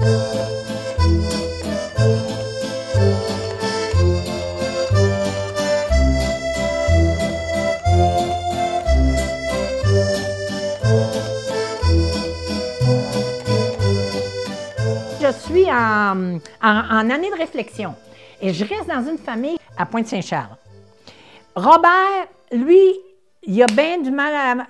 Je suis en, année de réflexion et je reste dans une famille à Pointe-Saint-Charles. Robert, lui, il a bien du mal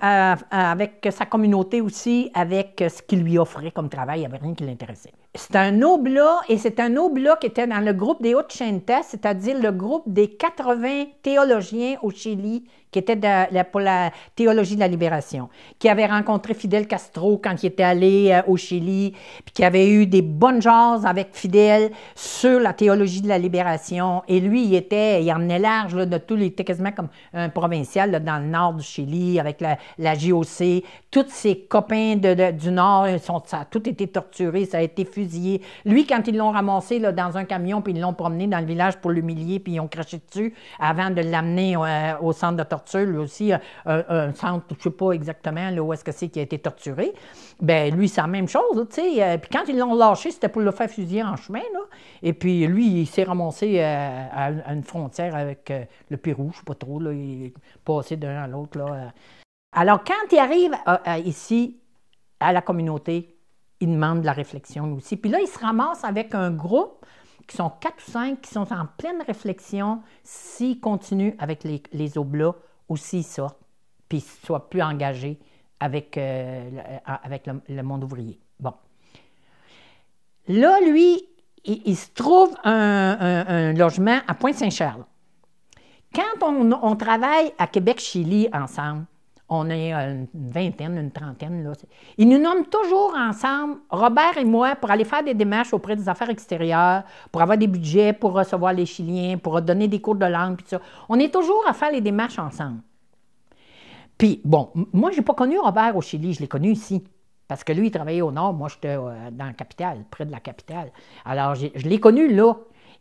avec sa communauté aussi, avec ce qu'il lui offrait comme travail. Il n'y avait rien qui l'intéressait. C'est un oblat, et c'est un oblat qui était dans le groupe des ochenta c'est-à-dire le groupe des 80 théologiens au Chili qui était de, pour la théologie de la libération, qui avait rencontré Fidel Castro quand il était allé euh, au Chili, puis qui avait eu des bonnes jases avec Fidel sur la théologie de la libération. Et lui, il était, il emmenait large de tous il était quasiment comme un provincial dans le nord du Chili avec la, la JOC. Tous ses copains de, du nord, sont, ça a tout été torturé, ça a été fusillé lui, quand ils l'ont ramassé dans un camion, puis ils l'ont promené dans le village pour l'humilier, puis ils ont craché dessus avant de l'amener euh, au centre de torture, lui aussi, euh, euh, un centre, je ne sais pas exactement là, où que c'est qui a été torturé. Ben lui, c'est la même chose, puis quand ils l'ont lâché, c'était pour le faire fusiller en chemin, Et puis lui, il s'est ramassé à, une frontière avec le Pérou, je sais pas trop, là, il est passé d'un à l'autre, Alors, quand il arrive ici, à la communauté, il demande de la réflexion aussi. Puis là, il se ramasse avec un groupe qui sont quatre ou cinq, qui sont en pleine réflexion s'ils continuent avec les, les oblats ou s'ils sortent, puis ne soient plus engagés avec, euh, euh, avec le, monde ouvrier. Bon. Là, lui, il, se trouve un, logement à Pointe-Saint-Charles. Quand on travaille à Québec-Chili ensemble, on est euh, une vingtaine, une trentaine. Ils nous nomment toujours ensemble, Robert et moi, pour aller faire des démarches auprès des affaires extérieures, pour avoir des budgets, pour recevoir les Chiliens, pour donner des cours de langue, puis ça. On est toujours à faire les démarches ensemble. Puis, bon, moi, je n'ai pas connu Robert au Chili, je l'ai connu ici. Parce que lui, il travaillait au nord, moi, j'étais euh, dans la capitale, près de la capitale. Alors, je l'ai connu là.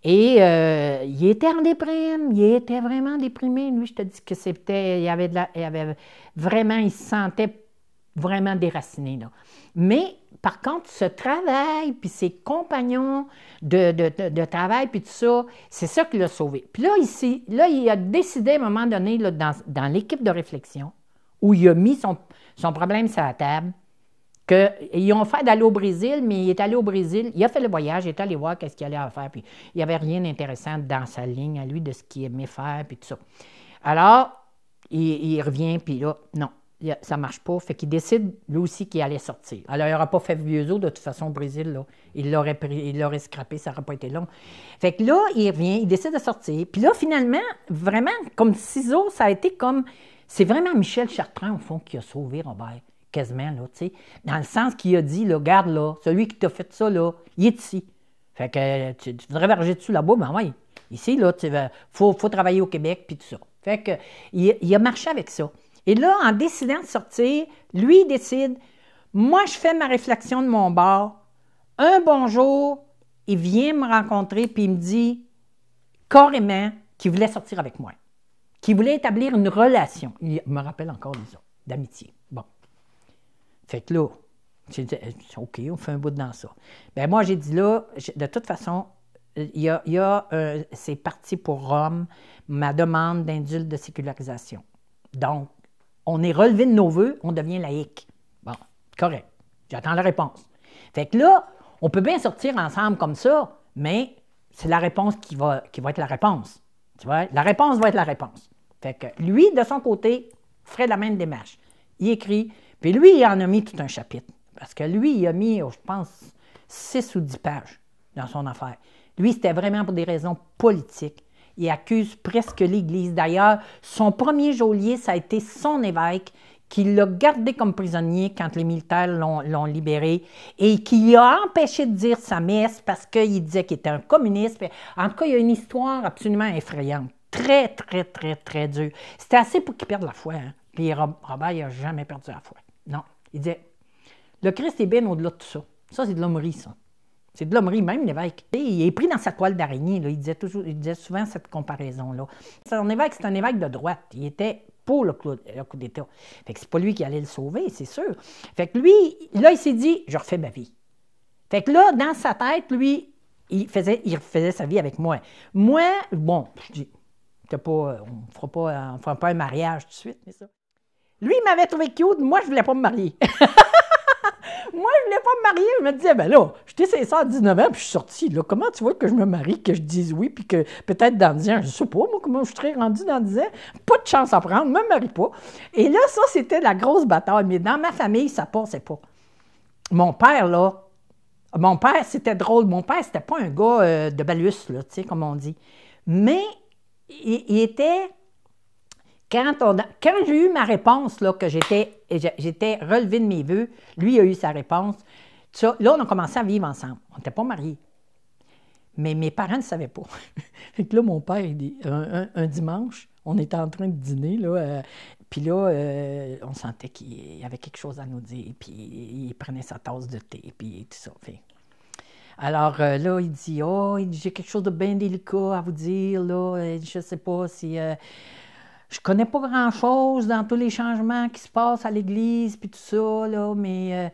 Et euh, il était en déprime, il était vraiment déprimé. Lui, je te dis que c'était, il avait, vraiment, il se sentait vraiment déraciné. Mais par contre, ce travail, puis ses compagnons de, travail, puis tout ça, c'est ça qui l'a sauvé. Puis là, ici, là, il a décidé à un moment donné, dans, l'équipe de réflexion, où il a mis son problème sur la table, qu'ils ont fait d'aller au Brésil, mais il est allé au Brésil, il a fait le voyage, il est allé voir qu'est-ce qu'il allait faire, puis il n'y avait rien d'intéressant dans sa ligne à lui de ce qu'il aimait faire, puis tout ça. Alors, il, revient, puis là, non, ça ne marche pas, fait qu'il décide lui aussi qu'il allait sortir. Alors, il n'aurait pas fait vieux os, de toute façon, au Brésil, là. Il l'aurait pris, il l'aurait scrappé, ça n'aurait pas été long. Fait que là, il revient, il décide de sortir, puis là, finalement, vraiment, comme ciseaux, ça a été comme. C'est vraiment Michel Chartrand, au fond, qui a sauvé Robert quasiment, là, tu sais. Dans le sens qu'il a dit, le garde là, celui qui t'a fait ça, là, il est ici. Fait que tu, voudrais verger dessus là-bas, mais ici, là, tu faut, faut travailler au Québec, puis tout ça. Fait que, il, a marché avec ça. Et là, en décidant de sortir, lui, il décide, moi, je fais ma réflexion de mon bord. Un bonjour, il vient me rencontrer, puis il me dit carrément qu'il voulait sortir avec moi, qu'il voulait établir une relation. Il me rappelle encore disons d'amitié. Fait que là, j'ai euh, OK, on fait un bout de dans ça. Bien, moi, j'ai dit là, de toute façon, il y a, euh, c'est parti pour Rome, ma demande d'indulte de sécularisation. Donc, on est relevé de nos voeux, on devient laïque. Bon, correct. J'attends la réponse. Fait que là, on peut bien sortir ensemble comme ça, mais c'est la réponse qui va, qui va être la réponse. Tu vois, la réponse va être la réponse. Fait que lui, de son côté, ferait la même démarche. Il écrit puis lui, il en a mis tout un chapitre. Parce que lui, il a mis, oh, je pense, six ou dix pages dans son affaire. Lui, c'était vraiment pour des raisons politiques. Il accuse presque l'Église. D'ailleurs, son premier geôlier, ça a été son évêque qui l'a gardé comme prisonnier quand les militaires l'ont libéré et qui l'a empêché de dire sa messe parce qu'il disait qu'il était un communiste. En tout cas, il y a une histoire absolument effrayante. Très, très, très, très dure. C'était assez pour qu'il perde la foi. Hein. Puis Robert, il n'a jamais perdu la foi. Non. Il disait Le Christ est bien au-delà de tout ça. Ça, c'est de l'hommerie, ça. C'est de l'hommerie, même l'évêque. il est pris dans sa toile d'araignée. Il, disait toujours, il souvent cette comparaison-là. un évêque, c'est un évêque de droite. Il était pour le coup, d'État. Fait que c'est pas lui qui allait le sauver, c'est sûr. Fait que lui, là, il s'est dit Je refais ma vie. Fait que là, dans sa tête, lui, il faisait, il faisait sa vie avec moi. Moi, bon, je dis, pas, on ne fera pas, on fera pas un mariage tout de suite, mais ça. Lui, il m'avait trouvé cute, moi, je voulais pas me marier. moi, je voulais pas me marier. Je me disais, ben là, j'étais ça à 19 ans, puis je suis sortie. Là, comment tu vois que je me marie, que je dise oui, puis que peut-être dans 10 ans, je sais pas, moi, comment je serais rendue dans 10 ans. Pas de chance à prendre, me marie pas. Et là, ça, c'était la grosse bataille. Mais dans ma famille, ça passait pas. Mon père, là, mon père, c'était drôle. Mon père, c'était pas un gars euh, de balus, là, tu sais, comme on dit. Mais il était quand, on quand j'ai eu ma réponse, là, que j'étais, j'étais relevée de mes voeux, lui a eu sa réponse. là, on a commencé à vivre ensemble. On n'était pas mariés. Mais mes parents ne savaient pas. fait que là, mon père, un, dimanche, on était en train de dîner, là, euh, puis là, euh, on sentait qu'il avait quelque chose à nous dire, puis il prenait sa tasse de thé, puis tout ça. Alors euh, là, il dit, « Oh, j'ai quelque chose de bien délicat à vous dire, là, je sais pas si je connais pas grand-chose dans tous les changements qui se passent à l'Église, puis tout ça, mais euh,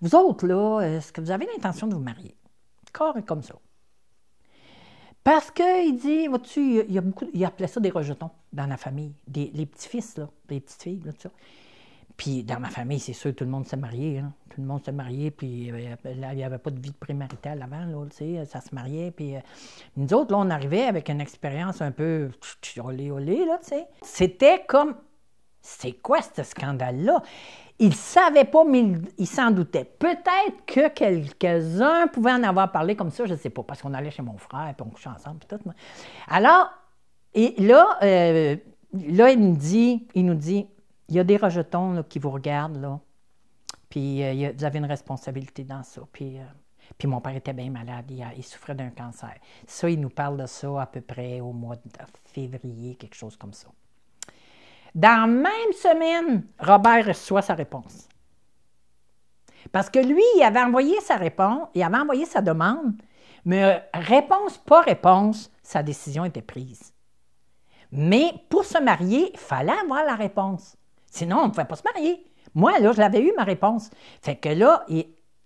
vous autres, là, est-ce que vous avez l'intention de vous marier? Corps comme ça. Parce qu'il dit, vois-tu, il y a beaucoup, il appelait ça des rejetons dans la famille, des, les petits-fils, là, les petites filles, tout ça. Puis dans ma famille, c'est sûr, tout le monde s'est marié. Hein. Tout le monde s'est marié, puis euh, il n'y avait pas de vie de prémaritale avant, là, tu sais, ça se mariait. Puis euh, nous autres, là, on arrivait avec une expérience un peu olé, olé, là, tu sais. C'était comme, c'est quoi ce scandale-là? Il ne savait pas, mais il s'en doutait. Peut-être que quelques-uns pouvaient en avoir parlé comme ça, je ne sais pas, parce qu'on allait chez mon frère, puis on couchait ensemble, puis tout. Alors, et là, euh, là, il dit, il nous dit, il y a des rejetons qui vous regardent, là. Puis euh, vous avez une responsabilité dans ça. Puis, euh, mon père était bien malade, il, souffrait d'un cancer. Ça, il nous parle de ça à peu près au mois de février, quelque chose comme ça. Dans la même semaine, Robert reçoit sa réponse. Parce que lui, il avait envoyé sa réponse, il avait envoyé sa demande, mais réponse, pas réponse, sa décision était prise. Mais pour se marier, il fallait avoir la réponse. Sinon, on ne pouvait pas se marier. Moi, là, je l'avais eu, ma réponse. Fait que là,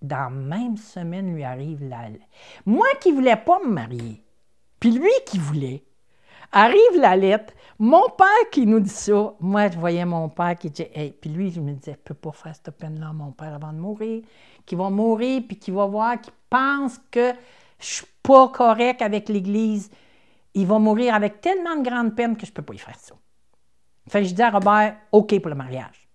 dans la même semaine, lui arrive la... Moi qui ne voulais pas me marier, puis lui qui voulait, arrive la lettre. Mon père qui nous dit ça. Moi, je voyais mon père qui disait... Puis lui, je me disais, je ne peux pas faire cette peine-là mon père avant de mourir, qui va mourir, puis qui va voir, qui pense que je ne suis pas correct avec l'Église. Il va mourir avec tellement de grandes peines que je ne peux pas y faire ça. Fait je dis à Robert, OK pour le mariage.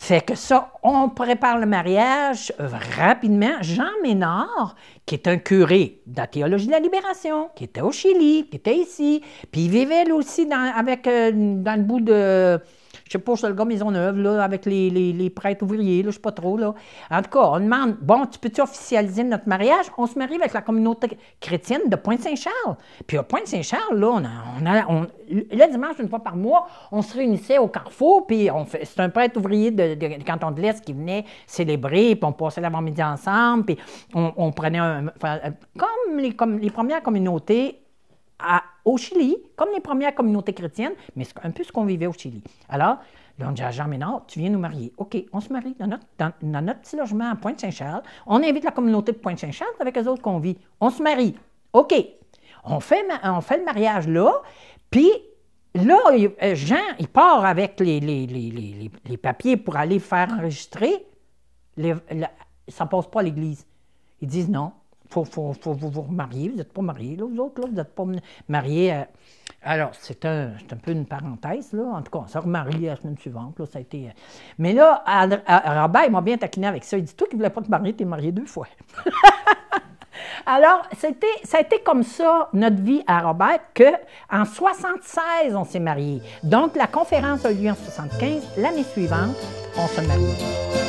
Fait que ça, on prépare le mariage rapidement. Jean Ménard, qui est un curé de la théologie de la libération, qui était au Chili, qui était ici, puis il vivait là aussi avec, euh, dans le bout de, je sais pas, c'est le gars Maisonneuve, là, avec les, les, prêtres ouvriers, là, je sais pas trop, là. En tout cas, on demande, bon, tu peux-tu officialiser notre mariage? On se marie avec la communauté chrétienne de Pointe-Saint-Charles. Puis à Pointe-Saint-Charles, là, le dimanche, une fois par mois, on se réunissait au carrefour, puis on fait, c'est un prêtre ouvrier de, canton de l'Est qui venait célébrer, puis on passait l'avant-midi ensemble, puis on, prenait un... Euh, comme les, premières communautés au Chili, comme les premières communautés chrétiennes, mais c'est un peu ce qu'on vivait au Chili. Alors, là, on dit à Jean Ménard, tu viens nous marier. OK, on se marie dans notre, petit logement à Pointe-Saint-Charles. On invite la communauté de Pointe-Saint-Charles avec les autres qu'on vit. On se marie. OK, on fait, le mariage là, puis là, euh, Jean, il part avec les, les papiers pour aller faire enregistrer. ça ne passe pas à l'Église. Ils disent non, faut, faut, vous remarier. Vous n'êtes pas mariés. Là, vous autres, là, vous n'êtes pas mariés. Alors, c'est un, peu une parenthèse. Là. En tout cas, on s'est remarié la semaine suivante. été... Euh. Mais là, Robert, euh, il Robert, m'a bien taquiné avec ça. Il dit Toi qui ne voulais pas te marier, tu es marié deux fois. Alors, ça a été comme ça, notre vie à Robert, que en 76, on s'est mariés. Donc, la conférence a eu lieu en 75. L'année suivante, on se marie.